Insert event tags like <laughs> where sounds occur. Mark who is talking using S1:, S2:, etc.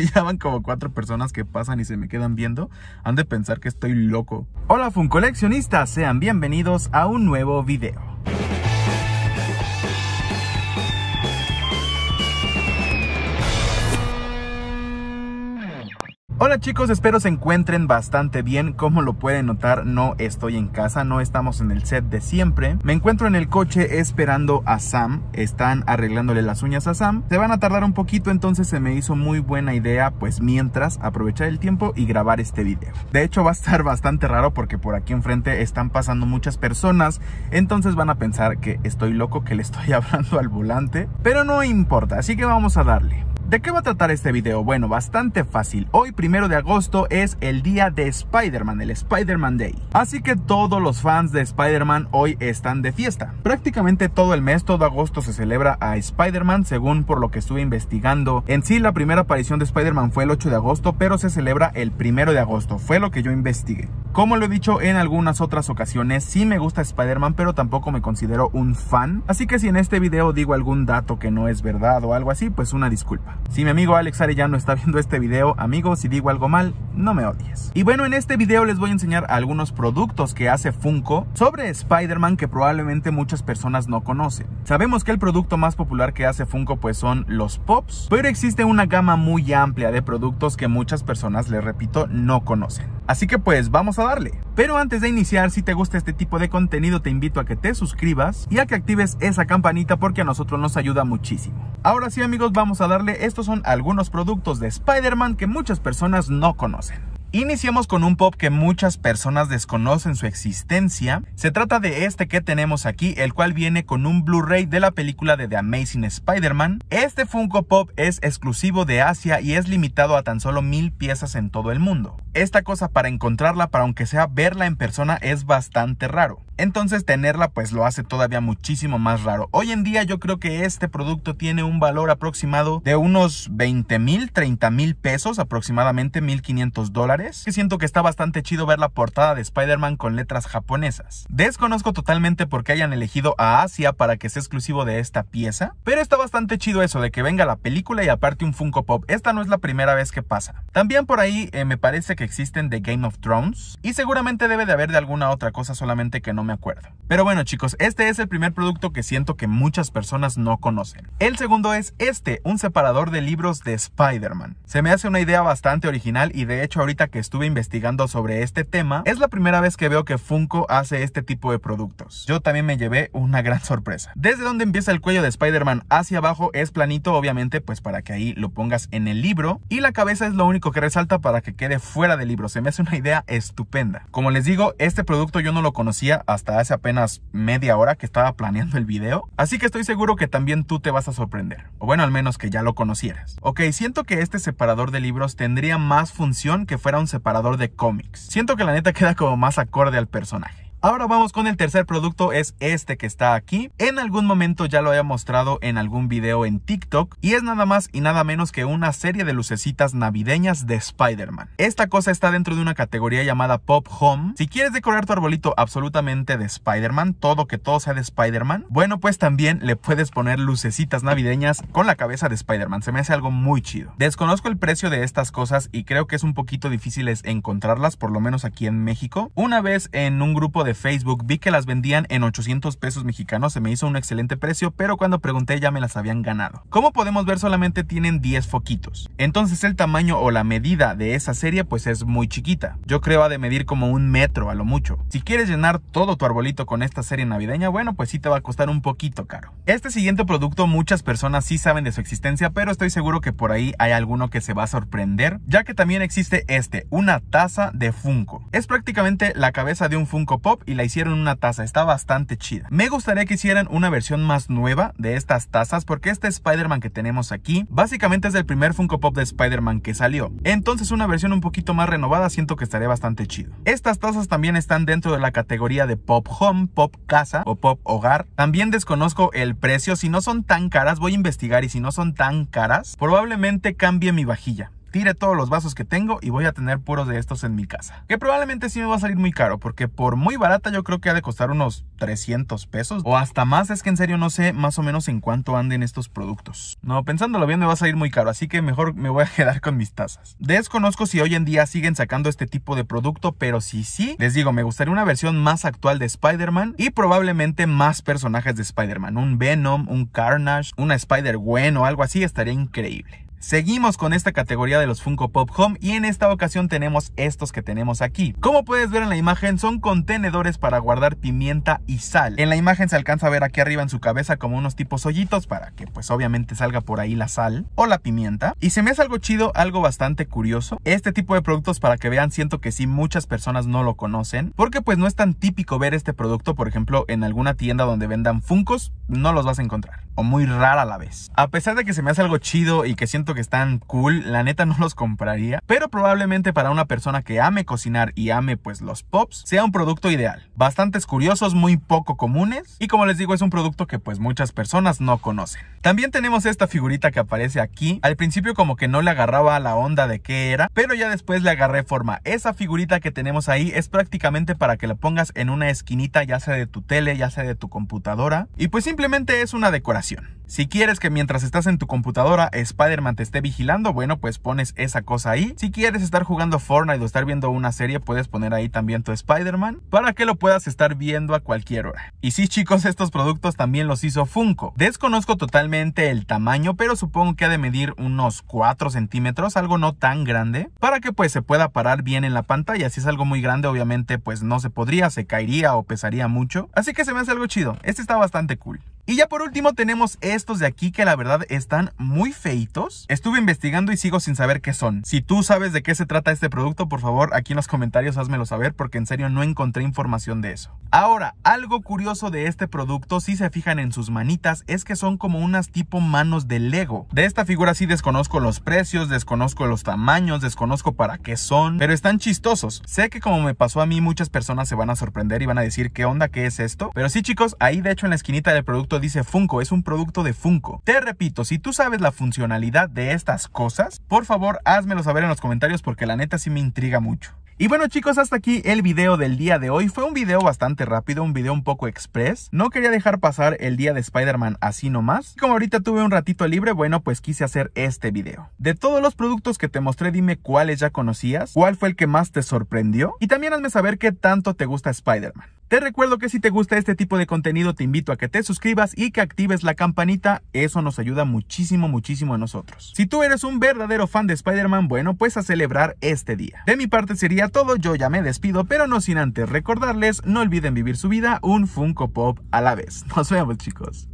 S1: <laughs> ya van como cuatro personas que pasan y se me quedan viendo. Han de pensar que estoy loco. Hola coleccionista. sean bienvenidos a un nuevo video. Hola chicos, espero se encuentren bastante bien. Como lo pueden notar, no estoy en casa, no estamos en el set de siempre. Me encuentro en el coche esperando a Sam. Están arreglándole las uñas a Sam. Se van a tardar un poquito, entonces se me hizo muy buena idea, pues mientras, aprovechar el tiempo y grabar este video. De hecho, va a estar bastante raro porque por aquí enfrente están pasando muchas personas, entonces van a pensar que estoy loco, que le estoy <laughs> hablando al volante. Pero no importa, así que vamos a darle. ¿De qué va a tratar este video? Bueno, bastante fácil. Hoy primero de agosto es el día de Spider-Man, el Spider-Man Day. Así que todos los fans de Spider-Man hoy están de fiesta. Prácticamente todo el mes, todo agosto se celebra a Spider-Man, según por lo que estuve investigando. En sí, la primera aparición de Spider-Man fue el 8 de agosto, pero se celebra el primero de agosto, fue lo que yo investigué. Como lo he dicho en algunas otras ocasiones, sí me gusta Spider-Man, pero tampoco me considero un fan. Así que si en este video digo algún dato que no es verdad o algo así, pues una disculpa. Si mi amigo Alex no está viendo este video, amigo, si digo algo mal, no me odies. Y bueno, en este video les voy a enseñar algunos productos que hace Funko sobre Spider-Man que probablemente muchas personas no conocen. Sabemos que el producto más popular que hace Funko pues son los Pops, pero existe una gama muy amplia de productos que muchas personas, les repito, no conocen. Así que pues vamos a darle. Pero antes de iniciar, si te gusta este tipo de contenido, te invito a que te suscribas y a que actives esa campanita porque a nosotros nos ayuda muchísimo. Ahora sí amigos, vamos a darle, estos son algunos productos de Spider-Man que muchas personas no conocen. Iniciamos con un pop que muchas personas desconocen su existencia. Se trata de este que tenemos aquí, el cual viene con un Blu-ray de la película de The Amazing Spider-Man. Este Funko Pop es exclusivo de Asia y es limitado a tan solo mil piezas en todo el mundo. Esta cosa para encontrarla, para aunque sea verla en persona, es bastante raro. Entonces tenerla pues lo hace todavía muchísimo más raro. Hoy en día yo creo que este producto tiene un valor aproximado de unos 20 mil, 30 mil pesos, aproximadamente 1500 dólares que siento que está bastante chido ver la portada de Spider-Man con letras japonesas. Desconozco totalmente por qué hayan elegido a Asia para que sea exclusivo de esta pieza, pero está bastante chido eso de que venga la película y aparte un Funko Pop. Esta no es la primera vez que pasa. También por ahí eh, me parece que existen The Game of Thrones y seguramente debe de haber de alguna otra cosa solamente que no me acuerdo. Pero bueno chicos, este es el primer producto que siento que muchas personas no conocen. El segundo es este, un separador de libros de Spider-Man. Se me hace una idea bastante original y de hecho ahorita que estuve investigando sobre este tema, es la primera vez que veo que Funko hace este tipo de productos. Yo también me llevé una gran sorpresa. Desde donde empieza el cuello de Spider-Man hacia abajo es planito, obviamente, pues para que ahí lo pongas en el libro. Y la cabeza es lo único que resalta para que quede fuera del libro. Se me hace una idea estupenda. Como les digo, este producto yo no lo conocía hasta hace apenas media hora que estaba planeando el video. Así que estoy seguro que también tú te vas a sorprender. O bueno, al menos que ya lo conocieras. Ok, siento que este separador de libros tendría más función que fuera un separador de cómics. Siento que la neta queda como más acorde al personaje. Ahora vamos con el tercer producto, es este que está aquí. En algún momento ya lo había mostrado en algún video en TikTok y es nada más y nada menos que una serie de lucecitas navideñas de Spider-Man. Esta cosa está dentro de una categoría llamada Pop Home. Si quieres decorar tu arbolito absolutamente de Spider-Man, todo que todo sea de Spider-Man, bueno pues también le puedes poner lucecitas navideñas con la cabeza de Spider-Man. Se me hace algo muy chido. Desconozco el precio de estas cosas y creo que es un poquito difícil encontrarlas, por lo menos aquí en México. Una vez en un grupo de de Facebook, vi que las vendían en 800 pesos mexicanos, se me hizo un excelente precio, pero cuando pregunté ya me las habían ganado. Como podemos ver solamente tienen 10 foquitos, entonces el tamaño o la medida de esa serie pues es muy chiquita, yo creo ha de medir como un metro a lo mucho. Si quieres llenar todo tu arbolito con esta serie navideña, bueno pues sí te va a costar un poquito caro. Este siguiente producto muchas personas sí saben de su existencia, pero estoy seguro que por ahí hay alguno que se va a sorprender, ya que también existe este, una taza de Funko. Es prácticamente la cabeza de un Funko Pop y la hicieron una taza. Está bastante chida. Me gustaría que hicieran una versión más nueva de estas tazas porque este Spider-Man que tenemos aquí básicamente es el primer Funko Pop de Spider-Man que salió. Entonces una versión un poquito más renovada siento que estaría bastante chido. Estas tazas también están dentro de la categoría de Pop Home, Pop Casa o Pop Hogar. También desconozco el precio. Si no son tan caras voy a investigar y si no son tan caras probablemente cambie mi vajilla tire todos los vasos que tengo y voy a tener puros de estos en mi casa. Que probablemente sí me va a salir muy caro, porque por muy barata yo creo que ha de costar unos 300 pesos o hasta más. Es que en serio no sé más o menos en cuánto anden estos productos. No, pensándolo bien me va a salir muy caro, así que mejor me voy a <laughs> quedar con mis tazas. Desconozco si hoy en día siguen sacando este tipo de producto, pero si sí, les digo, me gustaría una versión más actual de Spider-Man y probablemente más personajes de Spider-Man. Un Venom, un Carnage, una Spider-Gwen o algo así estaría increíble. Seguimos con esta categoría de los Funko Pop Home y en esta ocasión tenemos estos que tenemos aquí. Como puedes ver en la imagen son contenedores para guardar pimienta y sal. En la imagen se alcanza a ver aquí arriba en su cabeza como unos tipos hoyitos para que pues obviamente salga por ahí la sal o la pimienta. Y se me hace algo chido, algo bastante curioso. Este tipo de productos para que vean siento que sí muchas personas no lo conocen porque pues no es tan típico ver este producto por ejemplo en alguna tienda donde vendan Funcos no los vas a encontrar. O muy rara a la vez. A pesar de que se me hace algo chido y que siento que están cool, la neta no los compraría. Pero probablemente para una persona que ame cocinar y ame pues los pops, sea un producto ideal. Bastantes curiosos, muy poco comunes. Y como les digo, es un producto que pues muchas personas no conocen. También tenemos esta figurita que aparece aquí. Al principio como que no le agarraba la onda de qué era, pero ya después le agarré forma. Esa figurita que tenemos ahí es prácticamente para que la pongas en una esquinita, ya sea de tu tele, ya sea de tu computadora. Y pues simplemente es una decoración. Si quieres que mientras estás en tu computadora Spider-Man te esté vigilando, bueno, pues pones esa cosa ahí. Si quieres estar jugando Fortnite o estar viendo una serie, puedes poner ahí también tu Spider-Man para que lo puedas estar viendo a cualquier hora. Y sí, chicos, estos productos también los hizo Funko. Desconozco totalmente el tamaño, pero supongo que ha de medir unos 4 centímetros, algo no tan grande, para que pues se pueda parar bien en la pantalla. Si es algo muy grande, obviamente pues no se podría, se caería o pesaría mucho. Así que se me hace algo chido. Este está bastante cool. Y ya por último tenemos estos de aquí que la verdad están muy feitos. Estuve investigando y sigo sin saber qué son. Si tú sabes de qué se trata este producto, por favor aquí en los comentarios házmelo saber porque en serio no encontré información de eso. Ahora, algo curioso de este producto, si se fijan en sus manitas, es que son como unas tipo manos de Lego. De esta figura sí desconozco los precios, desconozco los tamaños, desconozco para qué son, pero están chistosos. Sé que como me pasó a mí, muchas personas se van a sorprender y van a decir, ¿qué onda? ¿Qué es esto? Pero sí chicos, ahí de hecho en la esquinita del producto producto dice Funko, es un producto de Funko. Te repito, si tú sabes la funcionalidad de estas cosas, por favor házmelo saber en los comentarios porque la neta sí me intriga mucho. Y bueno chicos, hasta aquí el video del día de hoy. Fue un video bastante rápido, un video un poco express. No quería dejar pasar el día de Spider-Man así nomás. Como ahorita tuve un ratito libre, bueno, pues quise hacer este video. De todos los productos que te mostré, dime cuáles ya conocías, cuál fue el que más te sorprendió y también hazme saber qué tanto te gusta Spider-Man. Te recuerdo que si te gusta este tipo de contenido te invito a que te suscribas y que actives la campanita, eso nos ayuda muchísimo, muchísimo a nosotros. Si tú eres un verdadero fan de Spider-Man, bueno, pues a celebrar este día. De mi parte sería todo, yo ya me despido, pero no sin antes recordarles, no olviden vivir su vida un Funko Pop a la vez. Nos vemos chicos.